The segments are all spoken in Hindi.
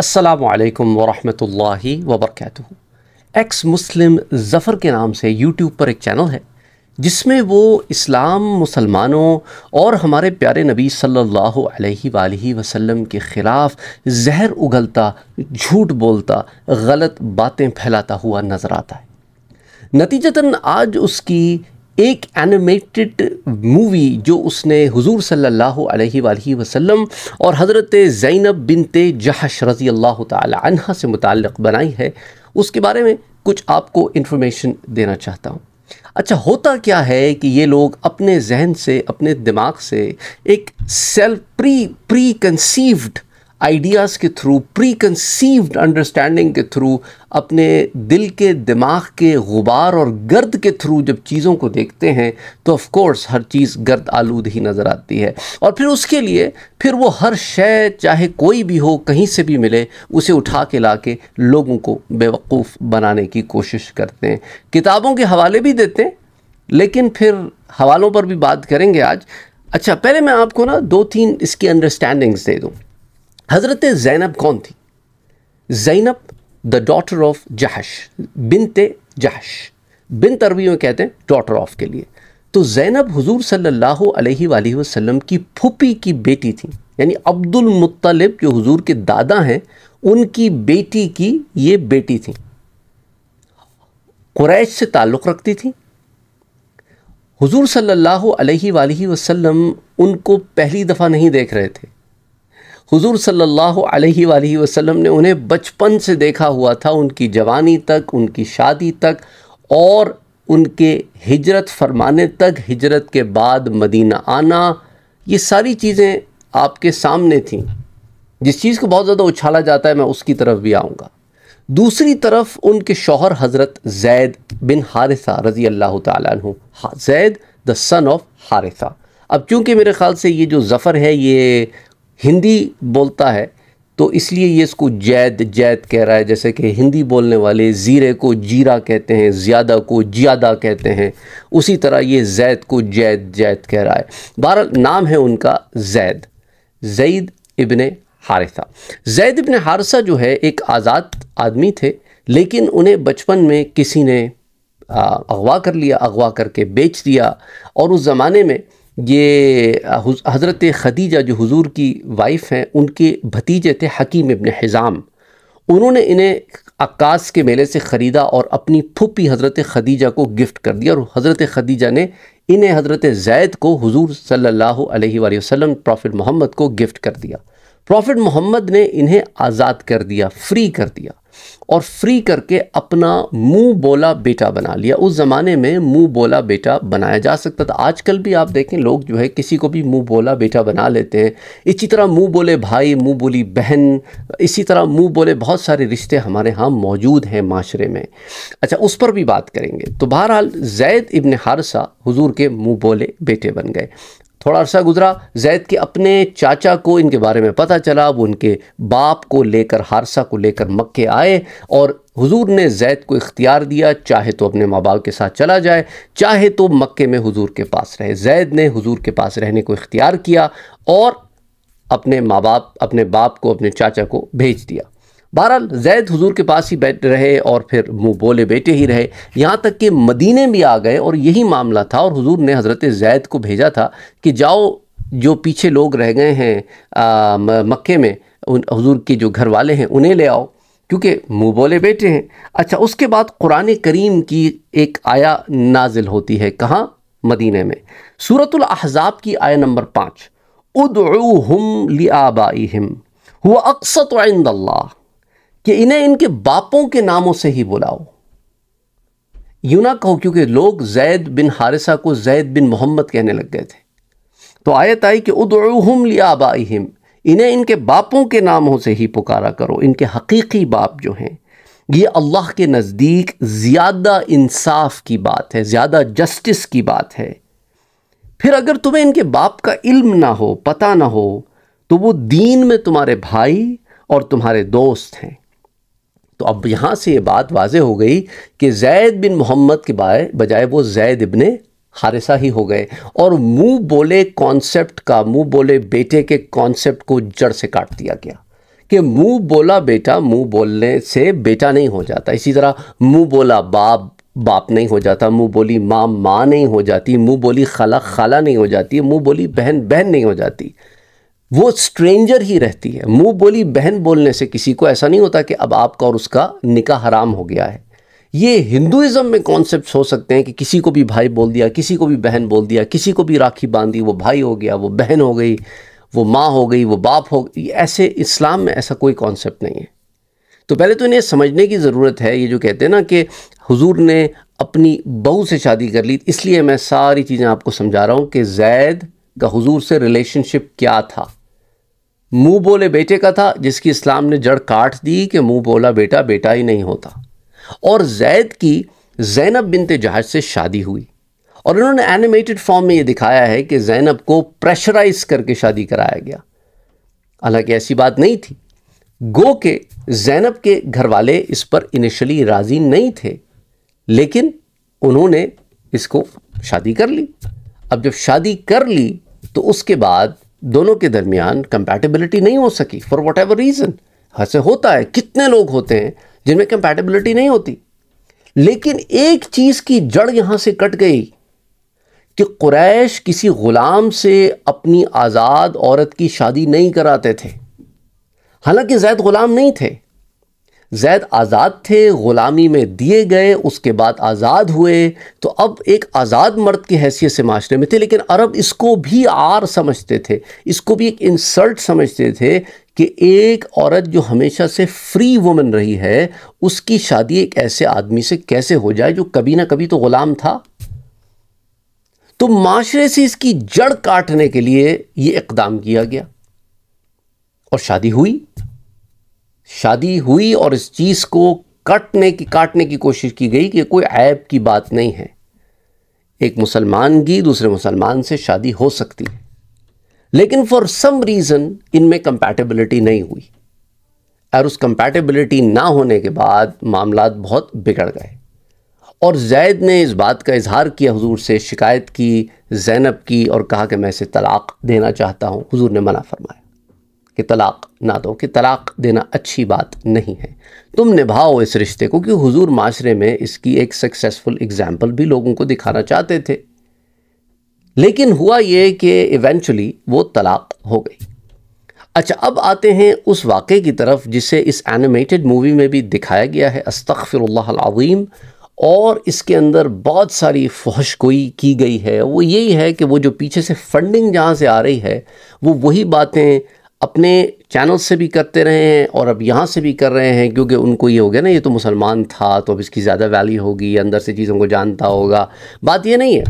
असलकम वरहि वबरक एक्स मुस्लिम ज़फ़र के नाम से यूट्यूब पर एक चैनल है जिसमें वो इस्लाम मुसलमानों और हमारे प्यारे नबी सल्लल्लाहु अलैहि वसल्लम के ख़िलाफ़ जहर उगलता झूठ बोलता गलत बातें फैलाता हुआ नज़र आता है नतीजतन आज उसकी एक एनिमेटेड मूवी जो उसने हुजूर सल्लल्लाहु अलैहि वसल्लम और हज़रत ज़ैनब बिनते जहाश रज़ी अल्लाह तहा से मुतक़ बनाई है उसके बारे में कुछ आपको इन्फॉर्मेशन देना चाहता हूँ अच्छा होता क्या है कि ये लोग अपने जहन से अपने दिमाग से एक self pre preconceived ideas के थ्रू प्री कंसीव्ड अंडरस्टैंडिंग के थ्रू अपने दिल के दिमाग के गुबार और गर्द के थ्रू जब चीज़ों को देखते हैं तो ऑफ़ कोर्स हर चीज़ गर्द आलूद ही नज़र आती है और फिर उसके लिए फिर वो हर शय चाहे कोई भी हो कहीं से भी मिले उसे उठा के ला के लोगों को बेवकूफ़ बनाने की कोशिश करते हैं किताबों के हवाले भी देते हैं लेकिन फिर हवालों पर भी बात करेंगे आज अच्छा पहले मैं आपको ना दो तीन इसकी अंडरस्टैंडिंग्स दे दूँ हज़रत ज़ैनब कौन थी Zainab the daughter of Jahsh बिनते जहश बिन तरबियों में कहते हैं डॉटर ऑफ के लिए तो ज़ैनब हजूर सल्लल्लाहु अलैहि वसल्लम की फूपी की बेटी थी यानी अब्दुल मुत्तलिब जो हजूर के दादा हैं उनकी बेटी की ये बेटी थी कुरैश से ताल्लुक़ रखती थी हुजूर सल्लल्लाहु अलैहि वसल्लम उनको पहली दफ़ा नहीं देख रहे थे हुजूर सल्लल्लाहु अलैहि वसल्लम ने उन्हें बचपन से देखा हुआ था उनकी जवानी तक उनकी शादी तक और उनके हिजरत फरमाने तक हिजरत के बाद मदीना आना ये सारी चीज़ें आपके सामने थीं जिस चीज़ को बहुत ज़्यादा उछाला जाता है मैं उसकी तरफ भी आऊँगा दूसरी तरफ उनके शौहर हज़रत जैद बिन हारिसा रज़ी अल्लाह तू Zaid the son of Haritha अब चूँकि मेरे ख़्याल से ये जो ज़फ़र है ये हिंदी बोलता है तो इसलिए ये इसको जैद जैद कह रहा है जैसे कि हिंदी बोलने वाले ज़ीरे को जीरा कहते हैं ज़्यादा को ज़्यादा कहते हैं उसी तरह ये जैद को जैद जैद कह रहा है बहरहाल नाम है उनका जैद जैद इबन हारिसा जैद इबन हारसा जो है एक आज़ाद आदमी थे लेकिन उन्हें बचपन में किसी ने अगवा कर लिया अगवा करके बेच दिया और उस ज़माने में ये हज़रत खदीजा जो हुजूर की वाइफ़ हैं उनके भतीजे थे हकीम इबन हिज़ाम उन्होंने इन्हें अक्कास के मेले से ख़रीदा और अपनी फुपी हज़रत खदीजा को गिफ्ट कर दिया और हज़रत खदीजा ने इन्हें हज़रत जैद को हुजूर सल्लल्लाहु अलैहि वसल्लम प्रॉफ़िट मोहम्मद को गिफ्ट कर दिया प्रॉफ़िट मोहम्मद ने इन्हें आज़ाद कर दिया फ्री कर दिया और फ्री करके अपना मुंह बोला बेटा बना लिया उस ज़माने में मुंह बोला बेटा बनाया जा सकता था आजकल भी आप देखें लोग जो है किसी को भी मुंह बोला बेटा बना लेते हैं इसी तरह मुंह बोले भाई मुंह बोली बहन इसी तरह मुंह बोले बहुत सारे रिश्ते हमारे यहाँ मौजूद हैं माशरे में अच्छा उस पर भी बात करेंगे तो बहरहाल जैद इबन हारसा हजूर के मुँह बोले बेटे बन गए थोड़ा अरसा गुजरा जैद के अपने चाचा को इनके बारे में पता चला वो उनके बाप को लेकर हारसा को लेकर मक्के आए और हुजूर ने जैद को इख्तियार दिया चाहे तो अपने माँ बाप के साथ चला जाए चाहे तो मक्के में हुजूर के पास रहे जैद ने हुजूर के पास रहने को इख्तियार किया और अपने माँ बाप अपने बाप को अपने चाचा को भेज दिया बहरहाल जैद हुजूर के पास ही बैठ रहे और फिर मुँह बोले बेटे ही रहे यहाँ तक कि मदीने भी आ गए और यही मामला था और हुजूर ने हज़रत जैद को भेजा था कि जाओ जो पीछे लोग रह गए हैं मक्के में उन हजूर के जो घर वाले हैं उन्हें ले आओ क्योंकि मुँह बोले बेटे हैं अच्छा उसके बाद कुरान करीम की एक आया नाजिल होती है कहाँ मदीने में सूरतुल अहज़ाब की आया नंबर पाँच उदम लिआबाई हम हुआ अक्सत आइंद कि इन्हें इनके बापों के नामों से ही बुलाओ यूं ना कहो क्योंकि लोग जैद बिन हारिसा को जैद बिन मोहम्मद कहने लग गए थे तो आयत आई कि उदम बाहिम इन्हें इनके बापों के नामों से ही पुकारा करो इनके हकीकी बाप जो हैं ये अल्लाह के नज़दीक ज़्यादा इंसाफ की बात है ज़्यादा जस्टिस की बात है फिर अगर तुम्हें इनके बाप का इल्म ना हो पता ना हो तो वो दीन में तुम्हारे भाई और तुम्हारे दोस्त हैं तो अब यहाँ से ये बात वाज हो गई कि जैद बिन मोहम्मद के बजाय वो जैद इबन हारिसा ही हो गए और मुंह बोले कॉन्सेप्ट का मुंह बोले बेटे के कॉन्सेप्ट को जड़ से काट दिया गया कि मुंह बोला बेटा मुंह बोलने से बेटा नहीं हो जाता इसी तरह मुंह बोला बाप बाप नहीं हो जाता मुंह बोली माँ माँ नहीं हो जाती मुंह बोली खाला खाला नहीं हो जाती मुंह बोली बहन बहन नहीं हो जाती वो स्ट्रेंजर ही रहती है मुंह बोली बहन बोलने से किसी को ऐसा नहीं होता कि अब आपका और उसका निका हराम हो गया है ये हिंदुज़म में कॉन्सेप्ट हो सकते हैं कि किसी को भी भाई बोल दिया किसी को भी बहन बोल दिया किसी को भी राखी बांध दी वो भाई हो गया वो बहन हो गई वो माँ हो गई वो बाप हो गई ऐसे इस्लाम में ऐसा कोई कॉन्सेप्ट नहीं है तो पहले तो इन्हें समझने की ज़रूरत है ये जो कहते हैं ना कि हुजूर ने अपनी बहू से शादी कर ली इसलिए मैं सारी चीज़ें आपको समझा रहा हूँ कि जैद का हुजूर से रिलेशनशिप क्या था मुंह बोले बेटे का था जिसकी इस्लाम ने जड़ काट दी कि मुंह बोला बेटा बेटा ही नहीं होता और जैद की जैनब बिनते जहाज से शादी हुई और उन्होंने एनिमेटेड फॉर्म में ये दिखाया है कि जैनब को प्रेशराइज करके शादी कराया गया हालांकि ऐसी बात नहीं थी गो के जैनब के घर वाले इस पर इनिशियली राज़ी नहीं थे लेकिन उन्होंने इसको शादी कर ली अब जब शादी कर ली तो उसके बाद दोनों के दरमियान कंपैटिबिलिटी नहीं हो सकी फॉर वट एवर रीज़न ऐसे होता है कितने लोग होते हैं जिनमें कंपैटिबिलिटी नहीं होती लेकिन एक चीज़ की जड़ यहां से कट गई कि कुरैश किसी ग़ुलाम से अपनी आज़ाद औरत की शादी नहीं कराते थे हालांकि जैद ग़ुलाम नहीं थे जैद आज़ाद थे ग़ुलामी में दिए गए उसके बाद आज़ाद हुए तो अब एक आज़ाद मर्द की हैसियत से माशरे में थे लेकिन अरब इसको भी आर समझते थे इसको भी एक इंसल्ट समझते थे कि एक औरत जो हमेशा से फ्री वुमन रही है उसकी शादी एक ऐसे आदमी से कैसे हो जाए जो कभी ना कभी तो ग़ुलाम था तो माशरे से इसकी जड़ काटने के लिए ये इकदाम किया गया और शादी हुई शादी हुई और इस चीज़ को कटने की काटने की कोशिश की गई कि कोई ऐब की बात नहीं है एक मुसलमान की दूसरे मुसलमान से शादी हो सकती है लेकिन फॉर सम रीज़न इनमें कंपैटिबिलिटी नहीं हुई और उस कंपैटिबिलिटी ना होने के बाद मामला बहुत बिगड़ गए और जैद ने इस बात का इजहार किया हुजूर से शिकायत की जैनब की और कहा कि मैं इसे तलाक़ देना चाहता हूँ हुजूर ने मना फरमाया कि तलाक़ ना दो तो कि तलाक़ देना अच्छी बात नहीं है तुम निभाओ इस रिश्ते को कि हुजूर माशरे में इसकी एक सक्सेसफुल एग्ज़ाम्पल भी लोगों को दिखाना चाहते थे लेकिन हुआ ये कि इवेंचुअली वो तलाक़ हो गई अच्छा अब आते हैं उस वाक़े की तरफ जिसे इस एनिमेटेड मूवी में भी दिखाया गया है अस्तफ़िरल्लाम और इसके अंदर बहुत सारी फहश गोई की गई है वो यही है कि वो जो पीछे से फंडिंग जहाँ से आ रही है वो वही बातें अपने चैनल से भी करते रहे हैं और अब यहाँ से भी कर रहे हैं क्योंकि उनको ये हो गया ना ये तो मुसलमान था तो अब इसकी ज़्यादा वैल्यू होगी अंदर से चीज़ों को जानता होगा बात ये नहीं है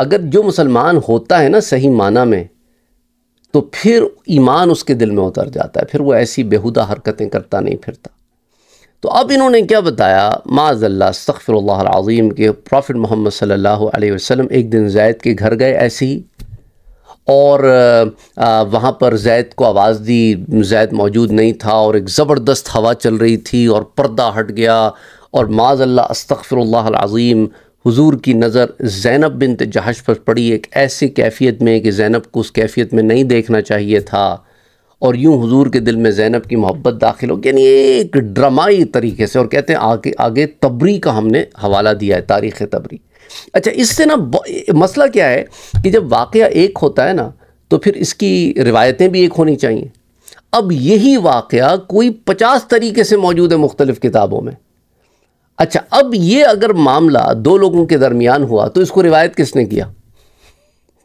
अगर जो मुसलमान होता है ना सही माना में तो फिर ईमान उसके दिल में उतर जाता है फिर वो ऐसी बेहुदा हरकतें करता नहीं फिरता तो अब इन्होंने क्या बताया माजल्ला सफ़रल्लाज़ीम के प्रॉफ़िट मोहम्मद सल्लल्लाहु अलैहि वसल्लम एक दिन जैद के घर गए ऐसे ही और वहाँ पर जैद को आवाज़ दी जैद मौजूद नहीं था और एक ज़बरदस्त हवा चल रही थी और पर्दा हट गया और माज़ल्ला अस्तफ़रल्लाज़ीम हुजूर की नज़र ज़ैनब बिन जहाश पर पड़ी एक ऐसी कैफियत में कि ज़ैनब को उस कैफियत में नहीं देखना चाहिए था और यूँ हुजूर के दिल में ज़ैनब की मोहब्बत दाखिल हो यानी एक ड्रामाई तरीके से और कहते हैं आगे आगे तबरी का हमने हवाला दिया है तारीख़ तबरी अच्छा इससे ना मसला क्या है कि जब वाक़ एक होता है ना तो फिर इसकी रिवायतें भी एक होनी चाहिए अब यही वाक़ कोई पचास तरीके से मौजूद है मुख्तलिफ़ किताबों में अच्छा अब ये अगर मामला दो लोगों के दरमियान हुआ तो इसको रिवायत किसने किया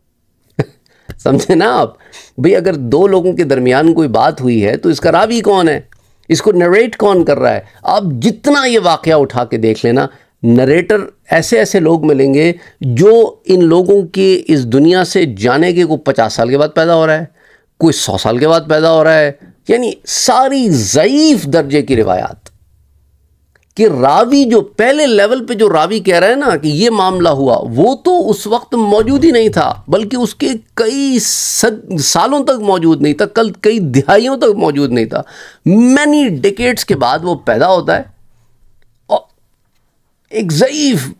समझे ना आप भाई अगर दो लोगों के दरमियान कोई बात हुई है तो इसका रावी कौन है इसको नरेट कौन कर रहा है आप जितना ये वाक़ उठा के देख लेना नरेटर ऐसे ऐसे लोग मिलेंगे जो इन लोगों के इस दुनिया से जाने के कोई पचास साल के बाद पैदा हो रहा है कोई सौ साल के बाद पैदा हो रहा है यानी सारी ज़यीफ़ दर्जे की रिवायात कि रावी जो पहले लेवल पे जो रावी कह रहा है ना कि ये मामला हुआ वो तो उस वक्त मौजूद ही नहीं था बल्कि उसके कई सालों तक मौजूद नहीं था कल कई दिहाइयों तक मौजूद नहीं था मैनी डिकेट्स के बाद वो पैदा होता है एक जईफ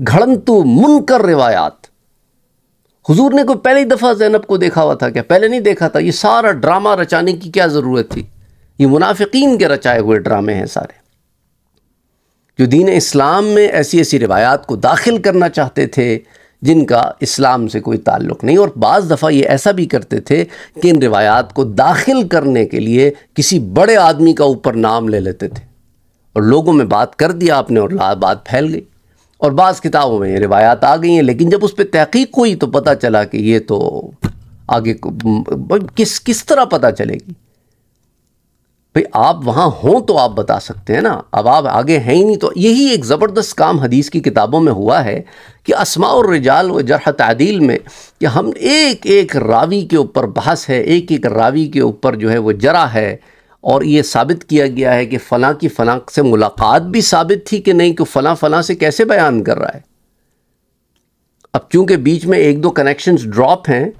घड़ंतु मुनकर रिवायात हुजूर ने कोई पहली दफ़ा जैनब को देखा हुआ था क्या पहले नहीं देखा था ये सारा ड्रामा रचाने की क्या ज़रूरत थी ये मुनाफिकीन के रचाए हुए ड्रामे हैं सारे जो दीन इस्लाम में ऐसी ऐसी रिवायात को दाखिल करना चाहते थे जिनका इस्लाम से कोई ताल्लुक़ नहीं और बज़ दफ़ा ये ऐसा भी करते थे कि इन रिवायात को दाखिल करने के लिए किसी बड़े आदमी का ऊपर नाम ले लेते थे और लोगों में बात कर दिया आपने और बात फैल गई और बाज़ किताबों में रिवायात आ गई हैं लेकिन जब उस पर तहकीक हुई तो पता चला कि ये तो आगे किस किस तरह पता चलेगी भाई आप वहाँ हों तो आप बता सकते हैं ना अब आप आगे हैं ही नहीं तो यही एक ज़बरदस्त काम हदीस की किताबों में हुआ है कि असमा और रिजाल व जरह तदील में कि हम एक एक रावी के ऊपर बहस है एक एक रावी के ऊपर जो है वो जरा है और ये साबित किया गया है कि फ़लाँ की फ़लाँ से मुलाकात भी साबित थी कि नहीं कि फ़लाँ फ़लाँ से कैसे बयान कर रहा है अब चूंकि बीच में एक दो कनेक्शंस ड्रॉप हैं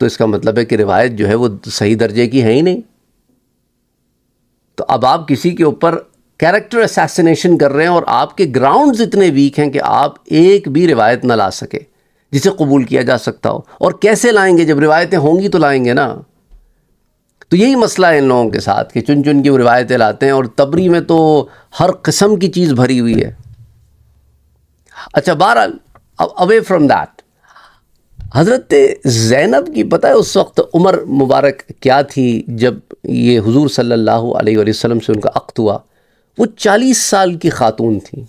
तो इसका मतलब है कि रिवायत जो है वो सही दर्जे की है ही नहीं तो अब आप किसी के ऊपर कैरेक्टर असैसिनेशन कर रहे हैं और आपके ग्राउंड्स इतने वीक हैं कि आप एक भी रिवायत ना ला सके जिसे कबूल किया जा सकता हो और कैसे लाएंगे जब रिवायतें होंगी तो लाएंगे ना तो यही मसला है इन लोगों के साथ कि चुन चुन की रिवायतें लाते हैं और तबरी में तो हर कस्म की चीज़ भरी हुई है अच्छा बहर अब अवे फ्रॉम दैट हज़रत ज़ैनब की पता है उस वक्त उम्र मुबारक क्या थी जब ये हुजूर सल्लल्लाहु अलैहि वसल्लम से उनका अक्त हुआ वो चालीस साल की खातून थी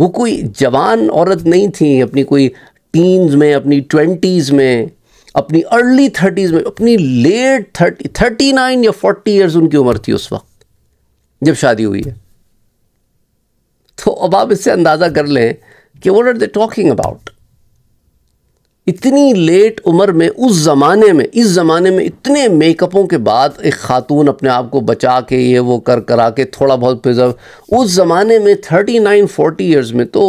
वो कोई जवान औरत नहीं थी अपनी कोई टीन्स में अपनी ट्वेंटीज़ में अपनी अर्ली थर्टीज़ में अपनी लेट थर्टी थर्टी नाइन या फोर्टी ईयर्स उनकी उम्र थी उस वक्त जब शादी हुई है तो अब आप इससे अंदाज़ा कर लें कि what are they talking about इतनी लेट उम्र में उस ज़माने में इस ज़माने में इतने मेकअपों के बाद एक ख़ातून अपने आप को बचा के ये वो कर करा के थोड़ा बहुत प्रिजर्व उस ज़माने में थर्टी नाइन फोर्टी ईयर्स में तो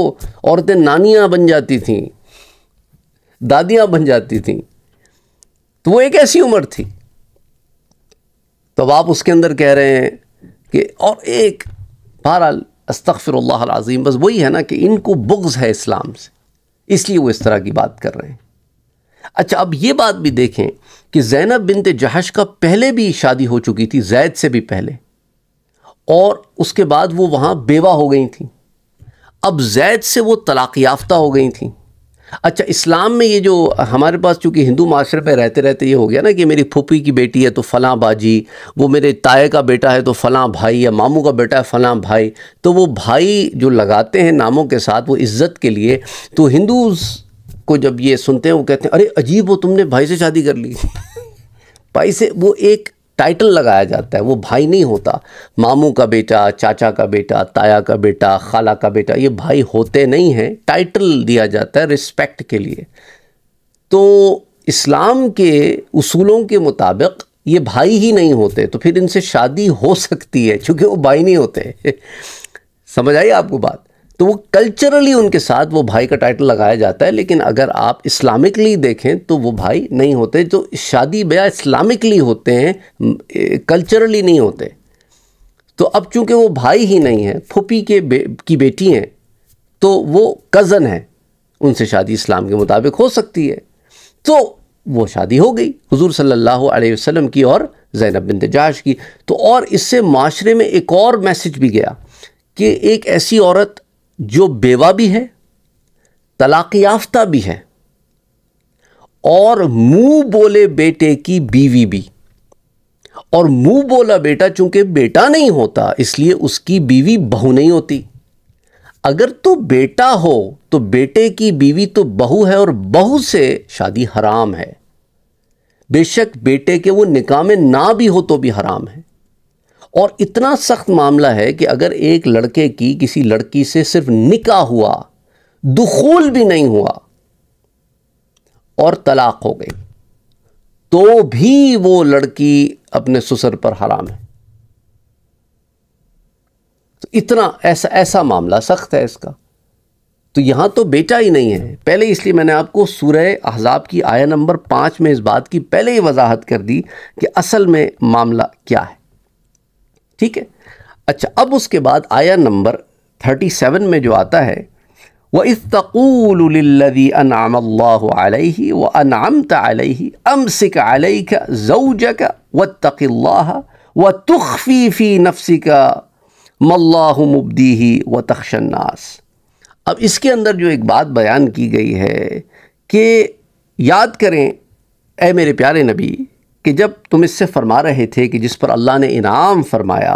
औरतें नानियाँ बन जाती थीं दादियाँ बन जाती थीं तो वो एक ऐसी उम्र थी तो आप उसके अंदर कह रहे हैं कि और एक बहरहाल अस्तफ़िर अज़ीम बस वही है ना कि इनको बुग्ज़ है इस्लाम से इसलिए वो इस तरह की बात कर रहे हैं अच्छा अब ये बात भी देखें कि जैनब बिन जहाश का पहले भी शादी हो चुकी थी जैद से भी पहले और उसके बाद वो वहाँ बेवा हो गई थी अब जैद से वो तलाक़ याफ्ता हो गई थी अच्छा इस्लाम में ये जो हमारे पास चूँकि हिंदू माशरे में रहते रहते ये हो गया ना कि मेरी फूफी की बेटी है तो फलां बाजी वो मेरे ताए का बेटा है तो फ़लाँ भाई या मामू का बेटा है फ़लां भाई तो वो भाई जो लगाते हैं नामों के साथ वो इज़्ज़त के लिए तो हिंदू को जब ये सुनते हैं वो कहते हैं अरे अजीब वो तुमने भाई से शादी कर ली भाई से वो एक टाइटल लगाया जाता है वो भाई नहीं होता मामू का बेटा चाचा का बेटा ताया का बेटा खाला का बेटा ये भाई होते नहीं हैं टाइटल दिया जाता है रिस्पेक्ट के लिए तो इस्लाम के उसूलों के मुताबिक ये भाई ही नहीं होते तो फिर इनसे शादी हो सकती है क्योंकि वो भाई नहीं होते समझ आई आपको बात तो वो कल्चरली उनके साथ वो भाई का टाइटल लगाया जाता है लेकिन अगर आप इस्लामिकली देखें तो वो भाई नहीं होते जो शादी ब्याह इस्लामिकली होते हैं कल्चरली नहीं होते तो अब चूंकि वो भाई ही नहीं है फुपी के बे, की बेटी हैं तो वो कज़न है उनसे शादी इस्लाम के मुताबिक हो सकती है तो वो शादी हो गई हुजूर सल्लल्लाहु अलैहि वसल्लम की और जैनब बिन तजाश की तो और इससे माशरे में एक और मैसेज भी गया कि एक ऐसी औरत जो बेवा भी है तलाक याफ्ता भी है और मुंह बोले बेटे की बीवी भी और मुंह बोला बेटा चूंकि बेटा नहीं होता इसलिए उसकी बीवी बहू नहीं होती अगर तो बेटा हो तो बेटे की बीवी तो बहू है और बहू से शादी हराम है बेशक बेटे के वो निकाह में ना भी हो तो भी हराम है और इतना सख्त मामला है कि अगर एक लड़के की किसी लड़की से सिर्फ निकाह हुआ दुखूल भी नहीं हुआ और तलाक हो गई तो भी वो लड़की अपने ससुर पर हराम है तो इतना ऐसा ऐसा मामला सख्त है इसका तो यहां तो बेटा ही नहीं है पहले इसलिए मैंने आपको सूरह अहजाब की आया नंबर पांच में इस बात की पहले ही वजाहत कर दी कि असल में मामला क्या है ठीक है अच्छा अब उसके बाद आया नंबर थर्टी सेवन में जो आता है वह इस्तूलदी अनाम अलही व अनाम तलही अमसिक अलई का जऊज का व तक़ल्ला व तुखफ़ीफ़ी नफसी का मल्ला मुबदी व तखशन्नास अब इसके अंदर जो एक बात बयान की गई है कि याद करें ए मेरे प्यारे नबी कि जब तुम इससे फरमा रहे थे कि जिस पर अल्लाह ने इनाम फरमाया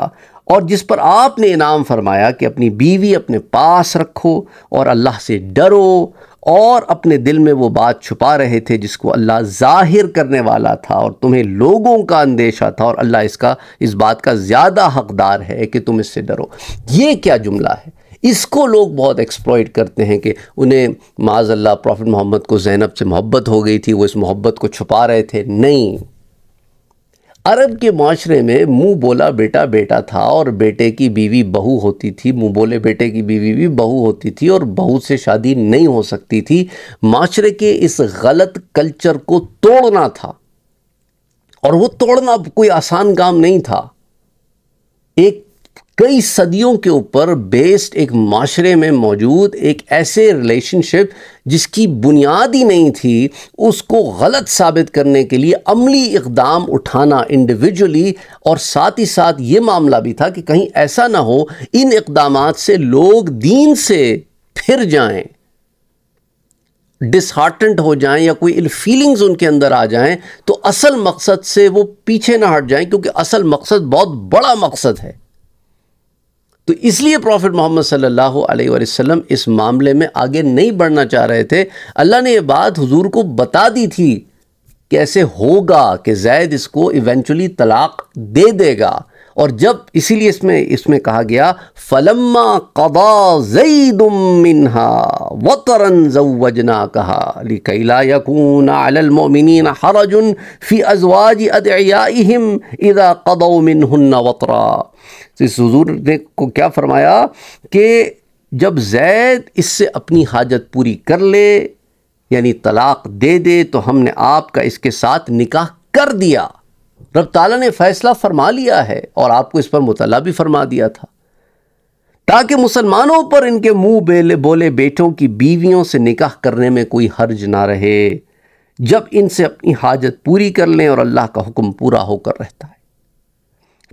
और जिस पर आपने इनाम फरमाया कि अपनी बीवी अपने पास रखो और अल्लाह से डरो और अपने दिल में वो बात छुपा रहे थे जिसको अल्लाह जाहिर करने वाला था और तुम्हें लोगों का अंदेशा था और अल्लाह इसका इस बात का ज़्यादा हकदार है कि तुम इससे डरो ये क्या जुमला है इसको लोग बहुत एक्सप्लॉयट करते हैं कि उन्हें माज़ अल्लाह प्रॉफिट मोहम्मद को जैनब से मोहब्बत हो गई थी वो इस मोहब्बत को छुपा रहे थे नहीं अरब के माशरे में मुंह बोला बेटा बेटा था और बेटे की बीवी बहू होती थी मुंह बोले बेटे की बीवी भी बहू होती थी और बहू से शादी नहीं हो सकती थी माशरे के इस गलत कल्चर को तोड़ना था और वो तोड़ना कोई आसान काम नहीं था एक कई सदियों के ऊपर बेस्ड एक माशरे में मौजूद एक ऐसे रिलेशनशिप जिसकी बुनियाद ही नहीं थी उसको गलत साबित करने के लिए अमली इकदाम उठाना इंडिविजुअली और साथ ही साथ ये मामला भी था कि कहीं ऐसा ना हो इन इकदाम से लोग दीन से फिर जाएं डिसहार्टेंट हो जाएं या कोई इल फीलिंग्स उनके अंदर आ जाएं तो असल मकसद से वो पीछे ना हट जाएं क्योंकि असल मकसद बहुत बड़ा मकसद है तो इसलिए प्रॉफिट मोहम्मद सल्लल्लाहु अलैहि वसल्लम इस मामले में आगे नहीं बढ़ना चाह रहे थे अल्लाह ने यह बात हुजूर को बता दी थी कैसे होगा कि जैद इसको इवेंचुअली तलाक दे देगा और जब इसीलिए इसमें इसमें कहा गया फलम्मा कदा जईदुम मिनहा वतरन जवजना कहा लिकैला यकून अलल मोमिनीन हरजुन फ़ी अजवाज अदयाम इदा कदौ मिनहन्ना वतरा तो इस हजूर ने को क्या फरमाया कि जब जैद इससे अपनी हाजत पूरी कर ले यानी तलाक़ दे दे तो हमने आपका इसके साथ निकाह कर दिया रब ताला ने फैसला फरमा लिया है और आपको इस पर मुतला भी फरमा दिया था ताकि मुसलमानों पर इनके मुंह बेले बोले बेटों की बीवियों से निकाह करने में कोई हर्ज ना रहे जब इनसे अपनी हाजत पूरी कर लें और अल्लाह का हुक्म पूरा होकर रहता है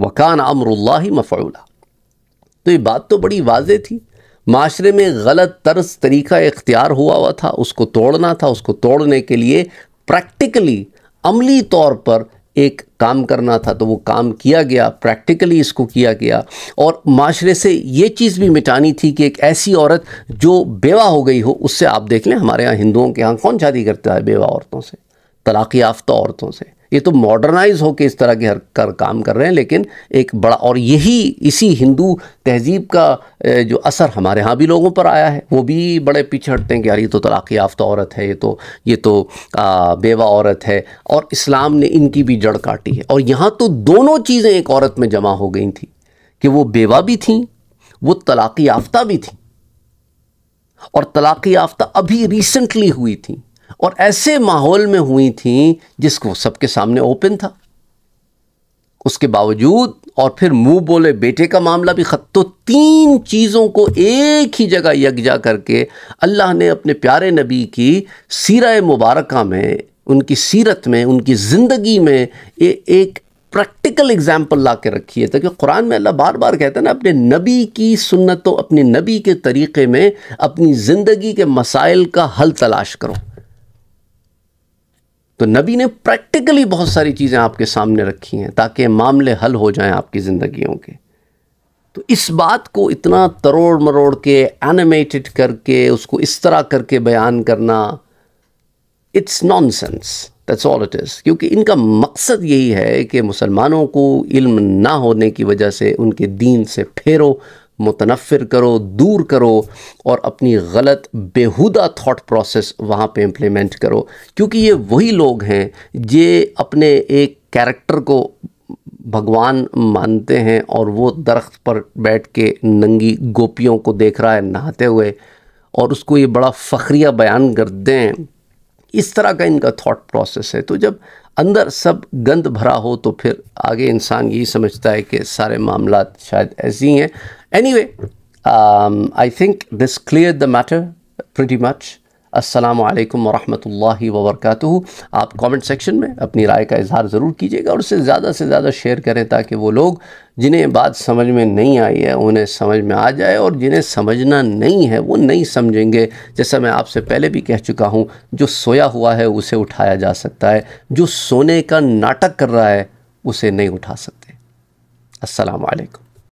वकान अमरुल्ला मफ़ूला तो ये बात तो बड़ी वाज थी माशरे में गलत तर्ज तरीका इख्तियार हुआ हुआ था उसको तोड़ना था उसको तोड़ने के लिए प्रैक्टिकली अमली तौर पर एक काम करना था तो वो काम किया गया प्रैक्टिकली इसको किया गया और माशरे से ये चीज़ भी मिटानी थी कि एक ऐसी औरत जो बेवा हो गई हो उससे आप देख लें हमारे यहाँ हिंदुओं के यहाँ कौन शादी करता है बेवा औरतों से तलाक़ याफ्तः औरतों से ये तो मॉडर्नाइज होकर इस तरह के हर कर काम कर रहे हैं लेकिन एक बड़ा और यही इसी हिंदू तहजीब का जो असर हमारे यहाँ भी लोगों पर आया है वो भी बड़े पीछे हटते हैं कि यार ये तो तलाक़ याफ्ता औरत है ये तो ये तो आ, बेवा औरत है और इस्लाम ने इनकी भी जड़ काटी है और यहाँ तो दोनों चीज़ें एक औरत में जमा हो गई थी कि वो बेवा भी थी वो तलाक़ याफ्ता भी थी और तलाक़ याफ्ता अभी रिसेंटली हुई थी और ऐसे माहौल में हुई थी जिसको सबके सामने ओपन था उसके बावजूद और फिर मुंह बोले बेटे का मामला भी खत तो तीन चीज़ों को एक ही जगह यकजा करके अल्लाह ने अपने प्यारे नबी की सीरा मुबारक में उनकी सीरत में उनकी ज़िंदगी में ए, एक प्रैक्टिकल एग्जाम्पल ला के रखी है ताकि कुरान में अल्लाह बार बार कहता है ना अपने नबी की सुन्नतों अपने नबी के तरीक़े में अपनी ज़िंदगी के मसाइल का हल तलाश करो तो नबी ने प्रैक्टिकली बहुत सारी चीज़ें आपके सामने रखी हैं ताकि मामले हल हो जाएं आपकी ज़िंदगियों के तो इस बात को इतना तरोड़ मरोड़ के एनिमेटेड करके उसको इस तरह करके बयान करना it's nonsense that's all it is क्योंकि इनका मकसद यही है कि मुसलमानों को इल्म ना होने की वजह से उनके दीन से फेरो मुतनफ़िर करो दूर करो और अपनी गलत बेहुदा थाट प्रोसेस वहाँ पर इम्प्लीमेंट करो क्योंकि ये वही लोग हैं ये अपने एक कैरेक्टर को भगवान मानते हैं और वो दरख्त पर बैठ के नंगी गोपियों को देख रहा है नहाते हुए और उसको ये बड़ा फ़खरिया बयान करते हैं इस तरह का इनका थाट प्रोसेस है तो जब अंदर सब गंद भरा हो तो फिर आगे इंसान यही समझता है कि सारे मामला शायद ऐसे ही हैं Anyway, um, I think this cleared the matter pretty much. Aslam वरहमल वबरकू आप कमेंट सेक्शन में अपनी राय का इजहार ज़रूर कीजिएगा और उसे ज़्यादा से ज़्यादा शेयर करें ताकि वो लोग जिन्हें बात समझ में नहीं आई है उन्हें समझ में आ जाए और जिन्हें समझना नहीं है वो नहीं समझेंगे जैसा मैं आपसे पहले भी कह चुका हूँ जो सोया हुआ है उसे उठाया जा सकता है जो सोने का नाटक कर रहा है उसे नहीं उठा सकते असलकम